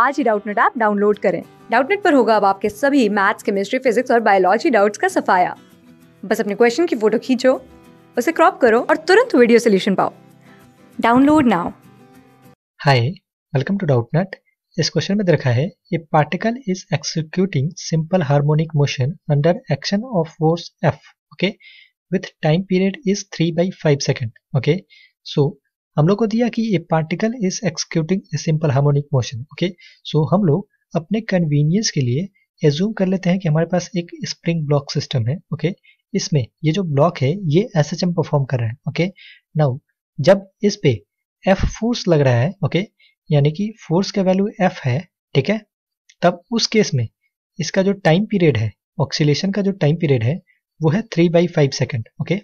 आज ही Doubtnut app download करें डाउटनेट पर होगा अब आपके सभी मैथ्स केमिस्ट्री फिजिक्स और बायोलॉजी डाउट्स का सफाया बस अपने क्वेश्चन की फोटो खींचो उसे क्रॉप करो और तुरंत वीडियो सोल्यूशन पाओ download now hi welcome to Doubtnut इस क्वेश्चन में रखा है a particle is executing simple harmonic motion under action of force F okay with time period is three by five second okay so हम लोग को दिया कि a particle is executing a simple harmonic motion okay so हम लोग अपने convenience के लिए एज्यूम कर लेते हैं कि हमारे पास एक स्प्रिंग ब्लॉक सिस्टम है ओके okay? इसमें ये जो ब्लॉक है ये एस एच एम परफॉर्म कर रहा है ओके okay? नाउ जब इस पे एफ फोर्स लग रहा है ओके okay? यानी कि फोर्स का वैल्यू एफ है ठीक है तब उस केस में इसका जो टाइम पीरियड है ऑक्सीलेशन का जो टाइम पीरियड है वो है three by five second okay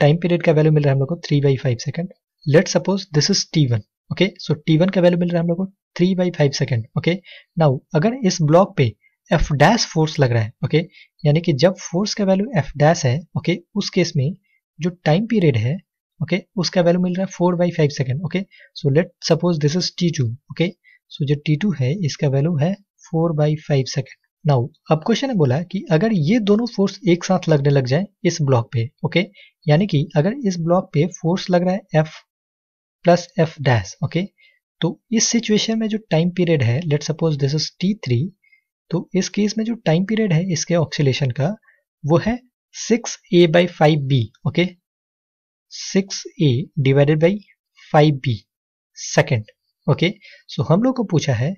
time period का वैल्यू मिल रहा है हम लोग को three by five second let suppose this is T one okay so T one का वैल्यू मिल रहा है हम लोग को three by five second okay now अगर इस ब्लॉक पे एफ डैश फोर्स लग रहा है ओके okay? यानी कि जब फोर्स का वैल्यू एफ डैश है ओके okay? उस केस में जो टाइम पीरियड है ओके okay? उसका वैल्यू मिल रहा है four by five second okay so let suppose this is T two okay so जो टी टू है इसका वैल्यू है four by five second now अब क्वेश्चन ने बोला कि अगर ये दोनों फोर्स एक साथ लगने लग जाए इस ब्लॉक पे ओके okay? यानी कि अगर इस ब्लॉक पे फोर्स लग रहा है F plus F dash okay तो इस सिचुएशन में जो टाइम पीरियड है let suppose this is T three तो इस केस में जो टाइम पीरियड है इसके ऑक्सीलेशन का वो है six A by five B okay six A divided by five B second okay so हम लोग को पूछा है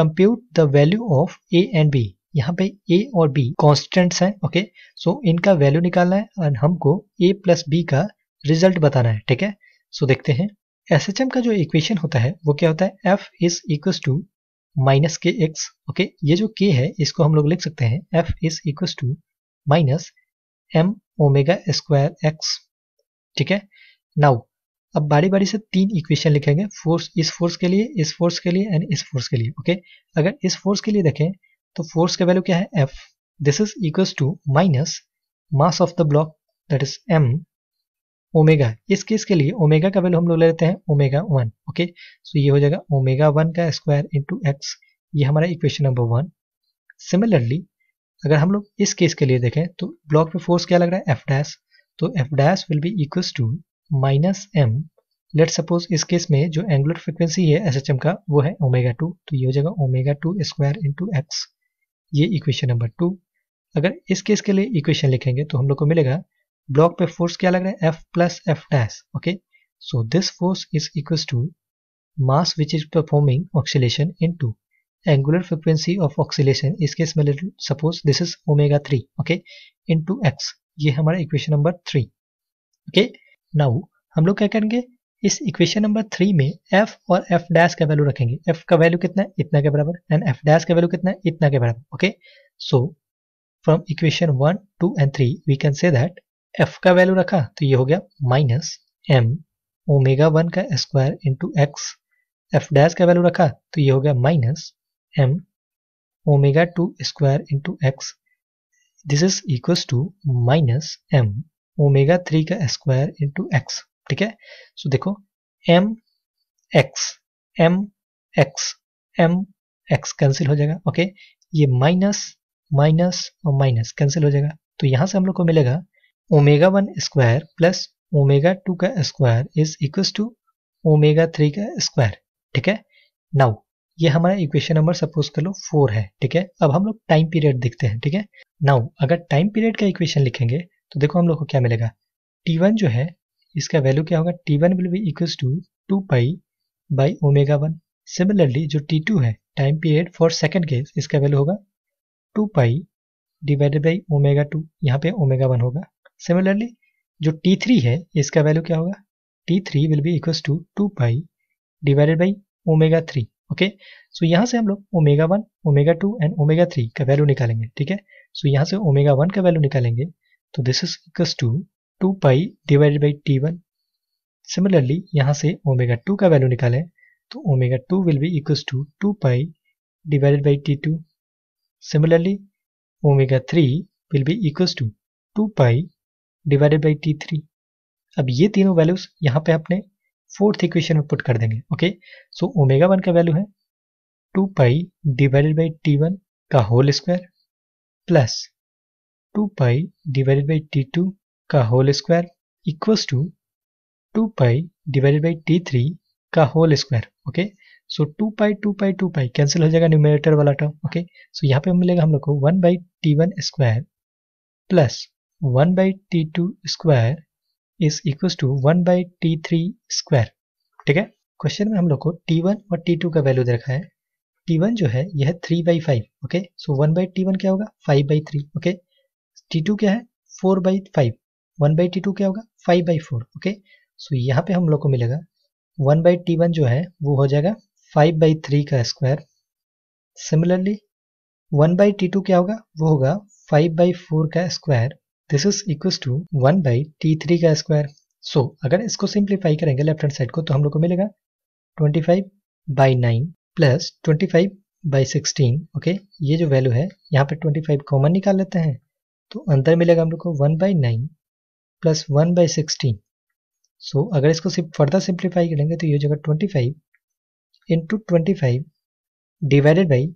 compute the value of A and B यहाँ पे ए और बी कॉन्स्टेंट्स हैं ओके सो इनका वैल्यू निकालना है और हमको ए प्लस बी का रिजल्ट बताना है ठीक है सो देखते हैं एस एच एम का जो इक्वेशन होता है वो क्या होता है F is equal to minus K X okay ये जो के है इसको हम लोग लिख सकते हैं F is equal to minus M omega square X ठीक है नाउ अब बारी बारी से तीन इक्वेशन लिखेंगे फोर्स इस फोर्स के लिए इस फोर्स के लिए एंड इस फोर्स के लिए ओके okay? अगर इस फोर्स के लिए देखें तो फोर्स का वैल्यू क्या है F this is equal to minus mass of the block that is M omega इस केस के लिए ओमेगा का वैल्यू हम लोग ले लेते हैं ओमेगा वन ओके सो ये हो जाएगा ओमेगा वन का स्क्वायर इंटू एक्स ये हमारा इक्वेशन नंबर वन सिमिलरली अगर हम लोग इस केस के लिए देखें तो ब्लॉक पे फोर्स क्या लग रहा है एफ डैश तो F dash will be equals to minus M let suppose इस केस में जो एंगुलर फ्रिक्वेंसी है एस एच एम का वो है ओमेगा टू तो ये हो जाएगा omega two square into X ये इक्वेशन नंबर टू अगर इस केस के लिए इक्वेशन लिखेंगे तो हम लोग को मिलेगा ब्लॉक पे फोर्स क्या लग रहा है F plus F dash okay so this force is equal to mass which is performing oscillation into angular frequency of oscillation इसके suppose this is omega three okay into X ये हमारा equation number three okay now हम लोग क्या करेंगे इस equation number three में F और एफ डैश का वैल्यू रखेंगे एफ का वैल्यू कितना है इतना के बराबर एंड एफ डैश का वैल्यू कितना है इतना के बराबर okay so from equation one two and three we can say that F का वैल्यू रखा तो ये हो गया माइनस एम ओमेगा वन का square into X F dash का वैल्यू रखा तो ये हो गया minus M omega two square into X this is equal to minus M omega three का स्क्वायर इंटू एक्स ठीक है सो देखो M X M X M X cancel हो जाएगा ओके ये माइनस माइनस और माइनस कैंसिल हो जाएगा तो यहां से हम लोग को मिलेगा omega one square plus omega two का square is equal to omega three का स्क्वायर ठीक है नाउ ये हमारा इक्वेशन नंबर सपोज कर लो फोर है ठीक है अब हम लोग टाइम पीरियड देखते हैं ठीक है नाउ अगर टाइम पीरियड का इक्वेशन लिखेंगे तो देखो हम लोग को क्या मिलेगा टी वन जो है इसका वैल्यू क्या होगा T one will be equal to two pi by omega one similarly जो टी टू है time period for second case इसका वैल्यू होगा two pi divided by omega two यहाँ पे ओमेगा वन होगा सिमिलरली जो टी थ्री है इसका वैल्यू क्या होगा T three will be equal to two pi divided by omega three okay so यहाँ से हम लोग omega one omega to and omega three का वैल्यू निकालेंगे ठीक है सो यहाँ से ओमेगा वन का वैल्यू निकालेंगे तो this is equal to two pi divided by T one similarly यहाँ से ओमेगा टू का वैल्यू निकालें तो omega two will be equal to two pi divided by T two similarly omega three will be equal to two pi divided by T three अब ये तीनों values यहाँ पे अपने फोर्थ इक्वेशन में पुट कर देंगे ओके सो ओमेगा वन का वैल्यू है two pi divided by T one का whole square plus two pi divided by T two का whole square equals to two pi divided by T three का whole square okay so two pi two pi two pi cancel हो जाएगा numerator वाला term okay so यहाँ पे मिलेगा हम लोग को one by T one square plus one by T two square is equal to one by T three square ठीक है क्वेश्चन में हम लोग को टी वन और टी टू का वैल्यू देखा है टी वन जो है यह three by five okay so one by T one क्या होगा five by three okay T two क्या है four by five one by T two क्या होगा five by four okay so यहाँ पे हम लोग को मिलेगा वन बाई टी वन जो है वो हो जाएगा फाइव बाई थ्री का square similarly one by T two क्या होगा वो होगा फाइव बाई फोर का square this is equal to one by T three का स्क्वायर सो so, अगर इसको सिंप्लीफाई करेंगे लेफ्ट हैंड साइड को तो हम लोग को मिलेगा twenty five by nine plus twenty five by sixteen okay ये जो वैल्यू है यहाँ पे ट्वेंटी फाइव कॉमन निकाल लेते हैं तो अंतर मिलेगा हम लोग को one by nine plus one by sixteen so अगर इसको सिर्फ फर्दर सिंप्लीफाई करेंगे तो ये जगह twenty five into twenty five divided by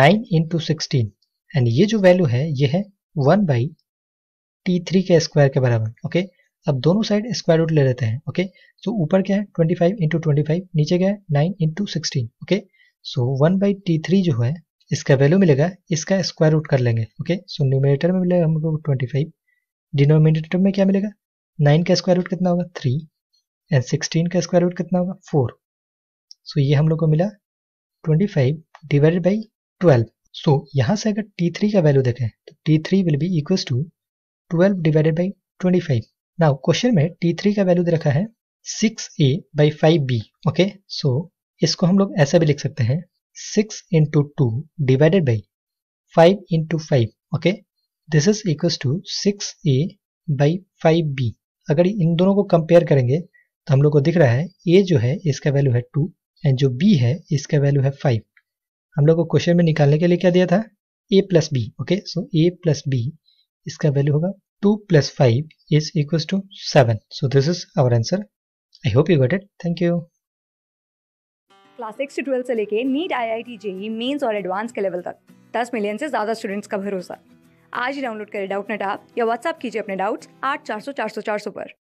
nine into sixteen and ये जो वैल्यू है ये है वन बाई टी थ्री के स्क्वायर के बराबर ओके अब दोनों साइड स्क्वायर रूट ले लेते हैं ओके सो ऊपर क्या है twenty five into twenty five नीचे क्या है nine into sixteen okay so one by T three जो है इसका वैल्यू मिलेगा इसका स्क्वायर रूट कर लेंगे ओके सो न्यूमिनेटर में मिलेगा हमको ट्वेंटी फाइव डिनोमिनेटर में क्या मिलेगा नाइन का स्क्वायर रूट कितना होगा थ्री एंड सिक्सटीन का स्क्वायर रूट कितना होगा फोर सो ये हम लोग को मिला twenty five divided by twelve so यहाँ से अगर टी थ्री का वैल्यू देखें तो T three will be equal to twelve divided by twenty five now question में टी थ्री का वैल्यू दे रखा है six A by five B okay so इसको हम लोग ऐसा भी लिख सकते हैं six into two divided by five into five okay this is equal to six A by five B अगर इन दोनों को कंपेयर करेंगे तो हम लोग को दिख रहा है ए जो है इसका वैल्यू है टू एंड जो बी है इसका वैल्यू है फाइव हम लोग को क्वेश्चन में निकालने के लिए क्या दिया था A plus B okay so A plus B इसका वैल्यू होगा two plus five is equal to seven so this is our answer I hope you got it thank you class six से ट्वेल्थ से लेके NEET IIT JEE mains और advance के level तक दस million से ज़्यादा students का भरोसा आज ही डाउनलोड करें डाउट नेट आप या व्हाट्सअप कीजिए अपने डाउट्स आठ चार सौ चार सौ चार सौ पर